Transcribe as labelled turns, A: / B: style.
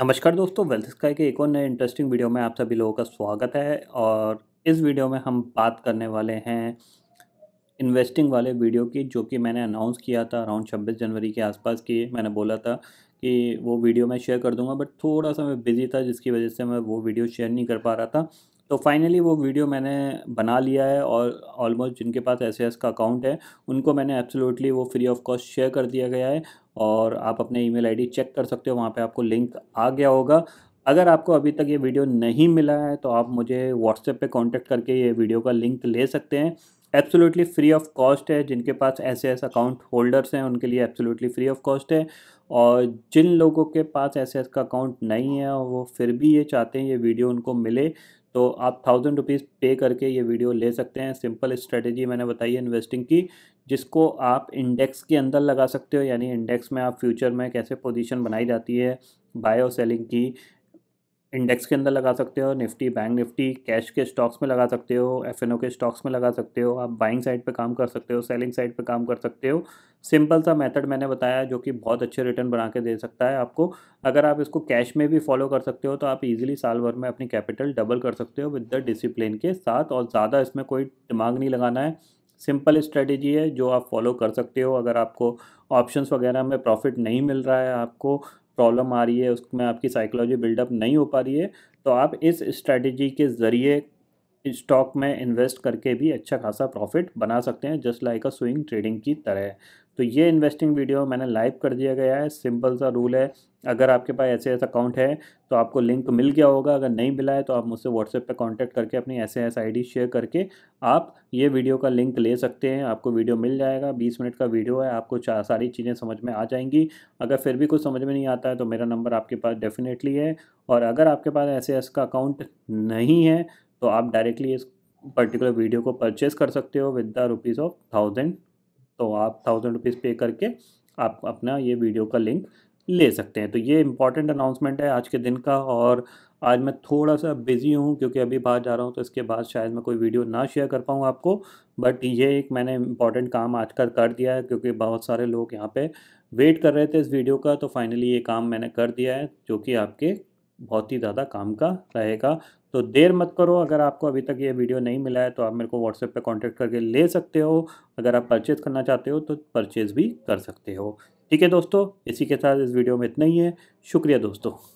A: नमस्कार दोस्तों wealth sky के एक और नए इंटरेस्टिंग वीडियो में आप सभी लोगों का स्वागत है और इस वीडियो में हम बात करने वाले हैं इन्वेस्टिंग वाले वीडियो की जो कि मैंने अनाउंस किया था अराउंड छब्बीस जनवरी के आसपास की मैंने बोला था कि वो वीडियो मैं शेयर कर दूंगा बट थोड़ा सा मैं बिज़ी था जिसकी वजह से मैं वो वीडियो शेयर नहीं कर पा रहा था तो फाइनली वो वीडियो मैंने बना लिया है और ऑलमोस्ट जिनके पास एस का अकाउंट है उनको मैंने एब्सोल्युटली वो फ्री ऑफ कॉस्ट शेयर कर दिया गया है और आप अपने ईमेल आईडी चेक कर सकते हो वहाँ पे आपको लिंक आ गया होगा अगर आपको अभी तक ये वीडियो नहीं मिला है तो आप मुझे व्हाट्सएप पे कांटेक्ट करके ये वीडियो का लिंक ले सकते हैं एब्सोल्युटली फ्री ऑफ कॉस्ट है जिनके पास ऐसे ऐसे अकाउंट होल्डर्स हैं उनके लिए एब्सोल्युटली फ्री ऑफ कॉस्ट है और जिन लोगों के पास ऐसे का अकाउंट नहीं है और वो फिर भी ये चाहते हैं ये वीडियो उनको मिले तो आप थाउजेंड रुपीज़ पे करके ये वीडियो ले सकते हैं सिंपल स्ट्रेटेजी मैंने बताई है इन्वेस्टिंग की जिसको आप इंडेक्स के अंदर लगा सकते हो यानी इंडेक्स में आप फ्यूचर में कैसे पोजीशन बनाई जाती है बाय और सेलिंग की इंडेक्स के अंदर लगा सकते हो निफ्टी बैंक निफ्टी कैश के स्टॉक्स में लगा सकते हो एफ के स्टॉक्स में लगा सकते हो आप बाइंग साइड पे काम कर सकते हो सेलिंग साइड पे काम कर सकते हो सिंपल सा मेथड मैंने बताया जो कि बहुत अच्छे रिटर्न बना के दे सकता है आपको अगर आप इसको कैश में भी फॉलो कर सकते हो तो आप इजीली साल भर में अपनी कैपिटल डबल कर सकते हो विद द डिसिप्लिन के साथ और ज़्यादा इसमें कोई दिमाग नहीं लगाना है सिंपल स्ट्रेटेजी है जो आप फॉलो कर सकते हो अगर आपको ऑप्शंस वगैरह में प्रॉफिट नहीं मिल रहा है आपको प्रॉब्लम आ रही है उसमें आपकी साइकोलॉजी बिल्डअप नहीं हो पा रही है तो आप इस स्ट्रैटेजी के ज़रिए स्टॉक में इन्वेस्ट करके भी अच्छा खासा प्रॉफिट बना सकते हैं just like a swing trading की तरह तो ये इन्वेस्टिंग वीडियो मैंने लाइव कर दिया गया है सिंपल सा रूल है अगर आपके पास ऐसे ऐसा अकाउंट है तो आपको लिंक मिल गया होगा अगर नहीं मिला है तो आप मुझसे व्हाट्सएप पे कांटेक्ट करके अपनी एस एस आई शेयर करके आप ये वीडियो का लिंक ले सकते हैं आपको वीडियो मिल जाएगा बीस मिनट का वीडियो है आपको सारी चीज़ें समझ में आ जाएंगी अगर फिर भी कुछ समझ में नहीं आता है तो मेरा नंबर आपके पास डेफिनेटली है और अगर आपके पास एस का अकाउंट नहीं है तो आप डायरेक्टली इस पर्टिकुलर वीडियो को परचेस कर सकते हो with the rupees of thousand तो आप थाउजेंड रुपीज़ पे करके आप अपना ये वीडियो का लिंक ले सकते हैं तो ये इंपॉर्टेंट अनाउंसमेंट है आज के दिन का और आज मैं थोड़ा सा बिज़ी हूँ क्योंकि अभी बाहर जा रहा हूँ तो इसके बाद शायद मैं कोई वीडियो ना शेयर कर पाऊँ आपको बट ये एक मैंने इंपॉर्टेंट काम आज का कर दिया है क्योंकि बहुत सारे लोग यहाँ पे वेट कर रहे थे इस वीडियो का तो फाइनली ये काम मैंने कर दिया है जो कि आपके बहुत ही ज़्यादा काम का रहेगा तो देर मत करो अगर आपको अभी तक ये वीडियो नहीं मिला है तो आप मेरे को व्हाट्सएप पे कांटेक्ट करके ले सकते हो अगर आप परचेज़ करना चाहते हो तो परचेज़ भी कर सकते हो ठीक है दोस्तों इसी के साथ इस वीडियो में इतना ही है शुक्रिया दोस्तों